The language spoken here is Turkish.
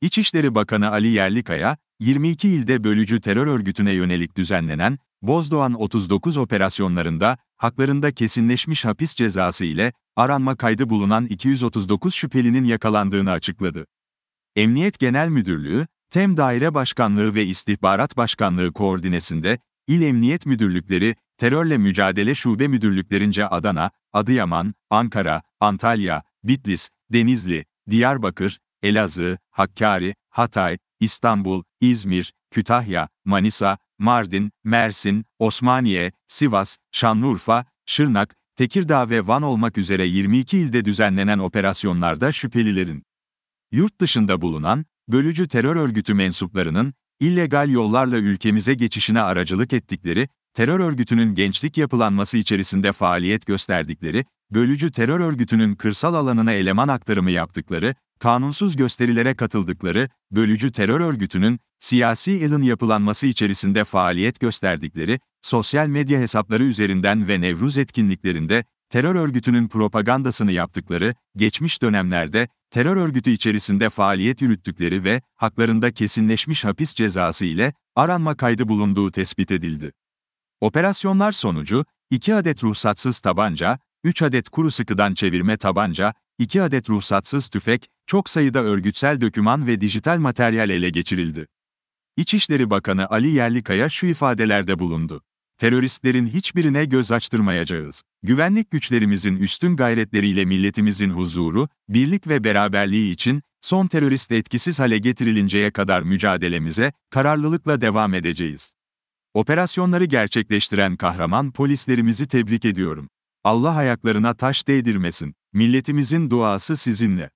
İçişleri Bakanı Ali Yerlikaya, 22 ilde bölücü terör örgütüne yönelik düzenlenen Bozdoğan 39 operasyonlarında haklarında kesinleşmiş hapis cezası ile aranma kaydı bulunan 239 şüphelinin yakalandığını açıkladı. Emniyet Genel Müdürlüğü, TEM Daire Başkanlığı ve İstihbarat Başkanlığı koordinesinde İl Emniyet Müdürlükleri, Terörle Mücadele Şube Müdürlüklerince Adana, Adıyaman, Ankara, Antalya, Bitlis, Denizli, Diyarbakır, Elazığ, Hakkari, Hatay, İstanbul, İzmir, Kütahya, Manisa, Mardin, Mersin, Osmaniye, Sivas, Şanlıurfa, Şırnak, Tekirdağ ve Van olmak üzere 22 ilde düzenlenen operasyonlarda şüphelilerin yurt dışında bulunan bölücü terör örgütü mensuplarının illegal yollarla ülkemize geçişine aracılık ettikleri, terör örgütünün gençlik yapılanması içerisinde faaliyet gösterdikleri, bölücü terör örgütünün kırsal alanına eleman aktarımı yaptıkları, kanunsuz gösterilere katıldıkları, bölücü terör örgütünün, siyasi yılın yapılanması içerisinde faaliyet gösterdikleri, sosyal medya hesapları üzerinden ve Nevruz etkinliklerinde, terör örgütünün propagandasını yaptıkları, geçmiş dönemlerde, terör örgütü içerisinde faaliyet yürüttükleri ve haklarında kesinleşmiş hapis cezası ile aranma kaydı bulunduğu tespit edildi. Operasyonlar sonucu, 2 adet ruhsatsız tabanca, 3 adet kuru sıkıdan çevirme tabanca, 2 adet ruhsatsız tüfek, çok sayıda örgütsel döküman ve dijital materyal ele geçirildi. İçişleri Bakanı Ali Yerlikaya şu ifadelerde bulundu. Teröristlerin hiçbirine göz açtırmayacağız. Güvenlik güçlerimizin üstün gayretleriyle milletimizin huzuru, birlik ve beraberliği için son terörist etkisiz hale getirilinceye kadar mücadelemize kararlılıkla devam edeceğiz. Operasyonları gerçekleştiren kahraman polislerimizi tebrik ediyorum. Allah ayaklarına taş değdirmesin. Milletimizin duası sizinle.